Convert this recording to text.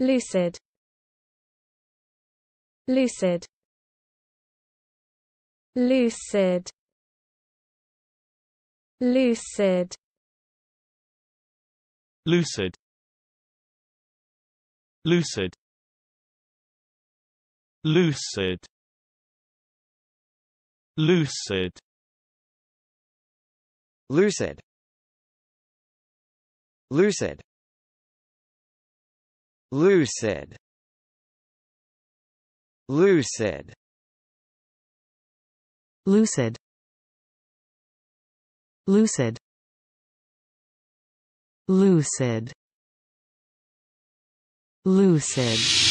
lucid lucid lucid lucid lucid lucid lucid lucid lucid lucid lucid lucid lucid lucid lucid lucid